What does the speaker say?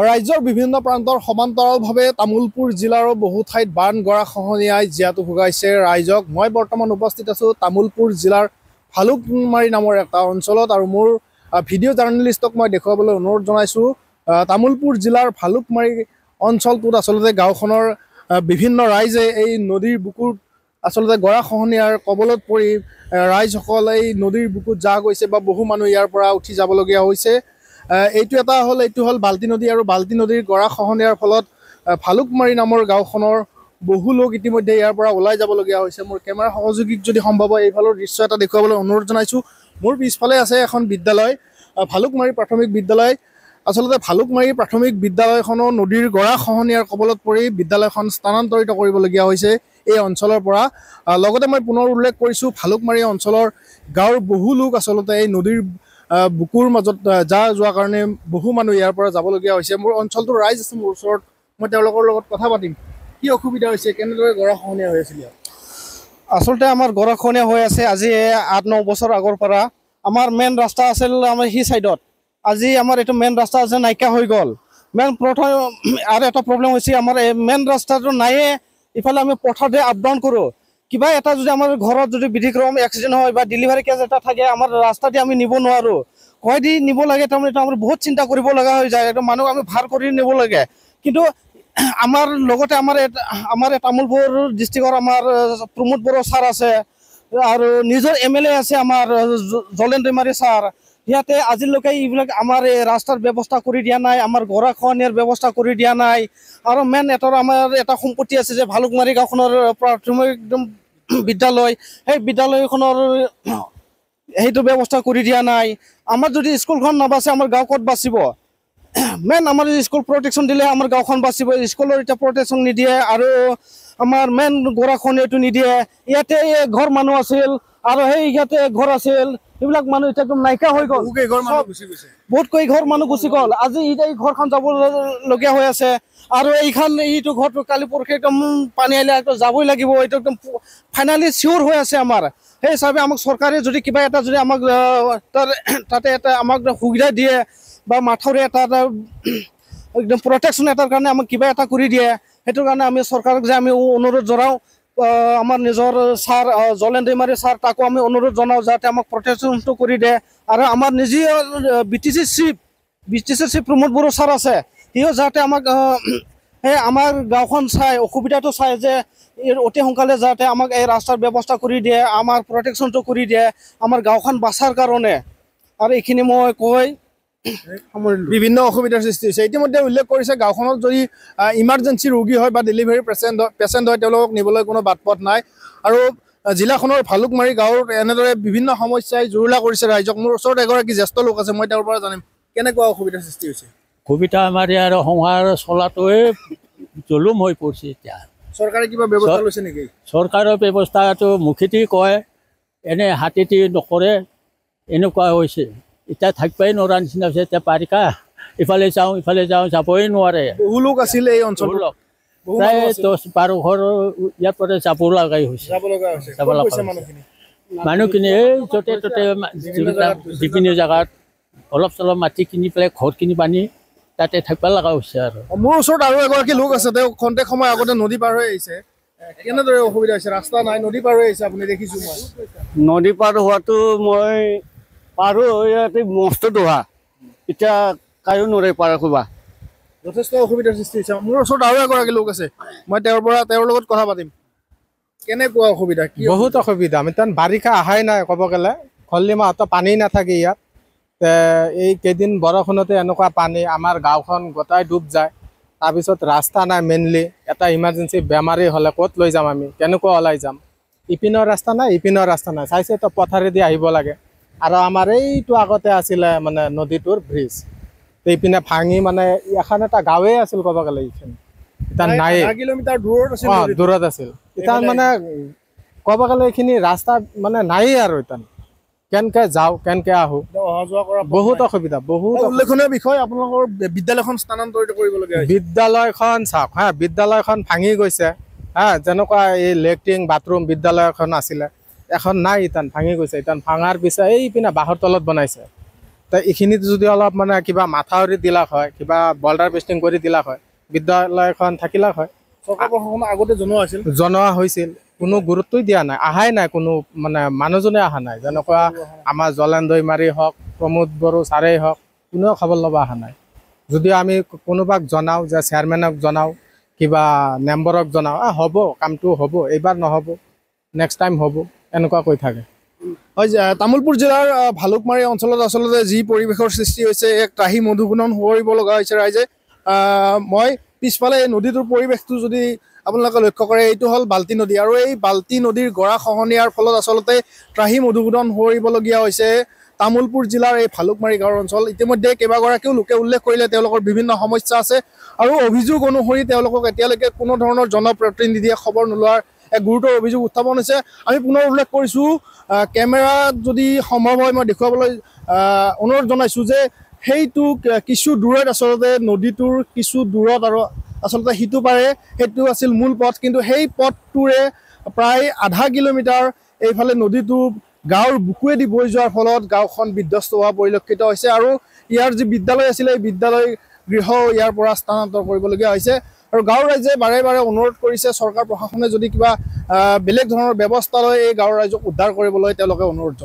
ৰাজ্যৰ বিভিন্ন প্ৰান্তৰ সমান্তৰালভাৱে তামোলপুৰ জিলাৰো বহু ঠাইত বান গৰা খহনীয়াই জীয়াটো ভোগাইছে ৰাইজক মই বৰ্তমান উপস্থিত আছোঁ তামোলপুৰ জিলাৰ ভালুকমাৰী নামৰ এটা অঞ্চলত আৰু মোৰ ভিডিঅ' জাৰ্ণেলিষ্টক মই দেখুৱাবলৈ অনুৰোধ জনাইছোঁ তামোলপুৰ জিলাৰ ভালুকমাৰী অঞ্চলটোত আচলতে গাঁওখনৰ বিভিন্ন ৰাইজে এই নদীৰ বুকুত আচলতে গৰাখহনীয়াৰ কবলত পৰি ৰাইজসকল এই নদীৰ বুকুত যা গৈছে বা বহু মানুহ ইয়াৰ পৰা উঠি যাবলগীয়া হৈছে এইটো এটা হ'ল এইটো হ'ল বাল্টি নদী আৰু বাল্টি নদীৰ গৰা খহনীয়াৰ ফলত ভালুকমাৰী নামৰ গাঁওখনৰ বহু লোক ইতিমধ্যে ইয়াৰ পৰা ওলাই যাবলগীয়া হৈছে মোৰ কেমেৰা সহযোগীক যদি সম্ভৱ হয় এইফালৰ দৃশ্য এটা দেখুৱাবলৈ অনুৰোধ জনাইছোঁ মোৰ পিছফালে আছে এখন বিদ্যালয় ভালুকমাৰী প্ৰাথমিক বিদ্যালয় আচলতে ভালুকমাৰী প্ৰাথমিক বিদ্যালয়খনো নদীৰ গৰা খহনীয়াৰ কবলত পৰি বিদ্যালয়খন স্থানান্তৰিত কৰিবলগীয়া হৈছে এই অঞ্চলৰ পৰা লগতে মই পুনৰ উল্লেখ কৰিছোঁ ভালুকমাৰী অঞ্চলৰ গাঁৱৰ বহু লোক আচলতে এই নদীৰ বুকুৰ মাজত যা যোৱাৰ কাৰণে বহু মানুহ ইয়াৰ পৰা যাবলগীয়া হৈছে মোৰ অঞ্চলটোৰ ৰাইজ আছে মোৰ ওচৰত মই তেওঁলোকৰ লগত কথা পাতিম কি অসুবিধা হৈছে কেনেদৰে গৰাখহনীয়া হৈ আছিল আচলতে আমাৰ গৰাখহনীয়া হৈ আছে আজি আঠ ন বছৰ আগৰ পৰা আমাৰ মেইন ৰাস্তা আছিল আমাৰ সি ছাইডত আজি আমাৰ এইটো মেইন ৰাস্তা আছে নাইকিয়া হৈ গ'ল মেইন প্ৰথম আৰু এটা প্ৰব্লেম হৈছে আমাৰ এই মেইন ৰাস্তাটো নায়ে ইফালে আমি পথাৰতে আপ ডাউন কৰোঁ কিবা এটা যদি আমাৰ ঘৰত যদি বিধিক্ৰম এক্সিডেণ্ট হয় বা ডেলিভাৰী কেছ এটা থাকে আমাৰ ৰাস্তাদি আমি নিব নোৱাৰোঁ কয়দি নিব লাগে তাৰমানে এইটো আমাৰ বহুত চিন্তা কৰিব লগা হৈ যায় এইটো মানুহক আমি ভাৰ কৰি নিব লাগে কিন্তু আমাৰ লগতে আমাৰ আমাৰ তামোলপুৰ ডিষ্ট্ৰিক্টৰ আমাৰ প্ৰমোদ বড়ো ছাৰ আছে আৰু নিজৰ এম এল এ আছে আমাৰ জলেন দৈমাৰী ছাৰ সিহঁতে আজিলৈকে এইবিলাক আমাৰ এই ৰাস্তাৰ ব্যৱস্থা কৰি দিয়া নাই আমাৰ ঘোঁৰা খোৱানীয়াৰ ব্যৱস্থা কৰি দিয়া নাই আৰু মেইন এটৰ আমাৰ এটা সম্পত্তি আছে যে ভালুকমাৰী গাঁওখনৰ প্ৰাথমিক একদম বিদ্যালয় সেই বিদ্যালয়খনৰ সেইটো ব্যৱস্থা কৰি দিয়া নাই আমাৰ যদি স্কুলখন নাবাচে আমাৰ গাঁও ক'ত বাচিব মেইন আমাৰ যদি স্কুল প্ৰটেকশ্যন দিলে আমাৰ গাঁওখন বাচিব স্কুলৰ এতিয়া প্ৰটেকশ্যন নিদিয়ে আৰু আমাৰ মেইন গোৰাখন এইটো নিদিয়ে ইয়াতে ঘৰ মানুহ আছিল আৰু সেই ইয়াতে ঘৰ আছিল সেইবিলাক মানুহ এতিয়া একদম নাইকিয়া হৈ গ'ল বহুত কৰি ঘৰ মানুহ গুচি গ'ল আজি এতিয়া এই ঘৰখন যাবলগীয়া হৈ আছে আৰু এইখন এইটো ঘৰটো কালি পৰখি একদম পানী আহিলে একদম যাবই লাগিব এইটো একদম ফাইনেলি চিয়ৰ হৈ আছে আমাৰ সেই হিচাপে আমাক চৰকাৰে যদি কিবা এটা যদি আমাক তাতে এটা আমাক সুবিধা দিয়ে বা মাথৰে এটা এটা একদম প্ৰটেকশ্যন এটাৰ কাৰণে আমাক কিবা এটা কৰি দিয়ে সেইটো কাৰণে আমি চৰকাৰক যে আমি অনুৰোধ জনাওঁ আমাৰ নিজৰ ছাৰ জলেন দৈমাৰী ছাৰ তাকো আমি অনুৰোধ জনাওঁ যাতে আমাক প্ৰটেকশ্যনটো কৰি দিয়ে আৰু আমাৰ নিজে B T C chief B T C chief Pramod Boro sir আছে সিও যাতে আমাক সেই আমাৰ গাঁওখন চাই অসুবিধাটো চাই যে অতি সোনকালে যাতে আমাক এই ৰাস্তাৰ ব্যৱস্থা কৰি দিয়ে আমাৰ প্ৰটেকশ্যনটো কৰি দিয়ে আমাৰ গাঁওখন বাচাৰ কাৰণে আৰু এইখিনি মই কৈ বিভিন্ন অসুবিধাৰ সৃষ্টি হৈছে ইতিমধ্যে উল্লেখ কৰিছে গাঁওখনত যদি ইমাৰ্জেঞ্চি ৰোগী হয় বা ডেলিভাৰী পেচেণ্ট হয় পেচেণ্ট হয় তেওঁলোকক নিবলৈ কোনো বাট পথ নাই আৰু জিলাখনৰ ভালুকমাৰী গাঁৱত এনেদৰে বিভিন্ন সমস্যাই জুৰুলা কৰিছে ৰাইজক মোৰ ওচৰত এগৰাকী জ্যেষ্ঠ লোক আছে মই তেওঁৰ পৰা জানিম কেনেকুৱা অসুবিধাৰ সৃষ্টি হৈছে সুবিধা আমাৰ ইয়াৰ সংসাৰ চলাটোৱে জুলুম হৈ পৰিছে এতিয়া চৰকাৰে কিবা ব্যৱস্থা লৈছে নেকি চৰকাৰৰ ব্যৱস্থাটো মুখেদি কয় এনে হাতীটি নকৰে এনেকুৱা হৈছে এতিয়া থাকিবই নোৱাৰা নিচিনা হৈছে এতিয়া বাৰিষা ইফালে যাওঁ ইফালে যাওঁ যাবই নোৱাৰে বহু আছিলে এই অঞ্চলত প্ৰায় দহ বাৰ ঘৰ ইয়াৰ পৰা যাব লগাই হৈছে যাব লগা মানুহখিনি এই য'তে ত'তে যিবিলাক জেগাত অলপ চলপ মাটি কিনি পেলাই ঘৰ কিনি তাতে থাকিব লগা হৈছে আৰু মোৰ ওচৰত আৰু এগৰাকী লোক আছে তেওঁ খন্তেক সময় আগতে নদী পাৰ হৈ আহিছে কেনেদৰে অসুবিধা হৈছে ৰাস্তা নাই নদী পাৰ হৈ আহিছে আপুনি দেখিছোঁ মই নদী পাৰ হোৱাটো মই পাৰো ইয়াতে মস্ত দোহা এতিয়া কায়ো নৰে পাৰ খোবা যথেষ্ট অসুবিধাৰ সৃষ্টি হৈছে মোৰ ওচৰত আৰু এগৰাকী লোক আছে মই তেওঁৰ পৰা তেওঁৰ লগত কথা পাতিম কেনেকুৱা অসুবিধা কি বহুত অসুবিধা মানে তাৰ বাৰিষা অহাই নাই ক'ব গ'লে খলি মাহতো পানী নাথাকে ইয়াত এইকেইদিন বৰষুণতে এনেকুৱা পানী আমাৰ গাঁওখন গোটাই ডুব যায় তাৰপিছত ৰাস্তা নাই মেইনলি এটা ইমাৰ্জেঞ্চি বেমাৰী হ'লে ক'ত লৈ যাম আমি কেনেকুৱা ওলাই যাম ইপিনৰ ৰাস্তা নাই ইপিনৰ ৰাস্তা নাই চাইছেতো পথাৰেদি আহিব লাগে আৰু আমাৰ এইটো আগতে আছিলে মানে নদীটোৰ ব্ৰিজ এইপিনে ভাঙি মানে এখন এটা গাঁৱে আছিল ক'ব গ'লে এইখিনি নাই দূৰত আছিল ইতান মানে ক'ব গ'লে এইখিনি ৰাস্তা মানে নায়েই আৰু ইতান কেনেকৈ যাওঁ যোৱা কৰা বহুত অসুবিধা বহুত উল্লেখনীয় বিষয় আপোনালোকৰ বিদ্যালয়খন স্থানান্তৰিত কৰিবলগীয়া বিদ্যালয়খন চাওক হা বিদ্যালয়খন ভাঙি গৈছে হা যেনেকুৱা এই লেট্ৰিন বাথৰুম বিদ্যালয়খন আছিলে এখন নাই ইটান ভাঙি গৈছে ইটান ভাঙাৰ পিছত এইপিনে বাঁহৰ তলত বনাইছে তো এইখিনিত যদি অলপ মানে কিবা মাথাউৰি দিলাক হয় কিবা বল্ডাৰ পেষ্টিং কৰি দিলাক হয় বিদ্যালয়খন থাকিলাক হয় চৰকাৰ প্ৰশাসন আগতে জনোৱা হৈছিল জনোৱা হৈছিল কোনো গুৰুত্বই দিয়া নাই অহাই নাই কোনো মানে মানুহজনে অহা নাই যেনেকুৱা আমাৰ জলেন দৈমাৰী হওক প্ৰমোদ বড়ো ছাৰেই হওক কোনেও খবৰ ল'ব অহা নাই যদি আমি কোনোবাক জনাওঁ যে চেয়াৰমেনক জনাওঁ কিবা মেম্বৰক জনাওঁ হ'ব কামটো হ'ব এইবাৰ নহ'ব নেক্সট টাইম হ'ব এনেকুৱা কৈ থাকে হয় তামোলপুৰ জিলাৰ ভালুকমাৰী অঞ্চলত আচলতে যি পৰিৱেশৰ সৃষ্টি হৈছে এক ত্ৰাহি মধুসূদন সোঁৱৰিব লগা হৈছে ৰাইজে মই পিছফালে এই নদীটোৰ পৰিৱেশটো যদি আপোনালোকে লক্ষ্য কৰে এইটো হ'ল বাল্টি নদী আৰু এই বাল্টি নদীৰ গৰা খহনীয়াৰ ফলত আচলতে ট্ৰাহি মধুসূদন সোঁৱৰিবলগীয়া হৈছে তামোলপুৰ জিলাৰ এই ভালুকমাৰী গাঁৱৰ অঞ্চল ইতিমধ্যে কেইবাগৰাকীও লোকে উল্লেখ কৰিলে তেওঁলোকৰ বিভিন্ন সমস্যা আছে আৰু অভিযোগ অনুসৰি তেওঁলোকক এতিয়ালৈকে কোনো ধৰণৰ জনপ্ৰতিনিধিয়ে খবৰ নোলোৱাৰ এক গুৰুতৰ অভিযোগ উত্থাপন হৈছে আমি পুনৰ উল্লেখ কৰিছোঁ কেমেৰা যদি সম্ভৱ হয় মই দেখুৱাবলৈ অনুৰোধ জনাইছোঁ যে সেইটো কিছু দূৰত আচলতে নদীটোৰ কিছু দূৰত আৰু আচলতে সিটো পাৰে সেইটো আছিল মূল পথ কিন্তু সেই পথটোৰে প্ৰায় আধা কিলোমিটাৰ এইফালে নদীটো গাঁৱৰ বুকুৱেদি বৈ যোৱাৰ ফলত গাঁওখন বিধ্বস্ত হোৱা পৰিলক্ষিত হৈছে আৰু ইয়াৰ যি বিদ্যালয় আছিলে এই বিদ্যালয় গৃহ ইয়াৰ পৰা স্থানান্তৰ কৰিবলগীয়া হৈছে আৰু গাঁও ৰাইজে বাৰে বাৰে অনুৰোধ কৰিছে চৰকাৰ প্ৰশাসনে যদি কিবা বেলেগ ধৰণৰ ব্যৱস্থা লয় এই গাঁৱৰ ৰাইজক উদ্ধাৰ কৰিবলৈ তেওঁলোকে অনুৰোধ জনায়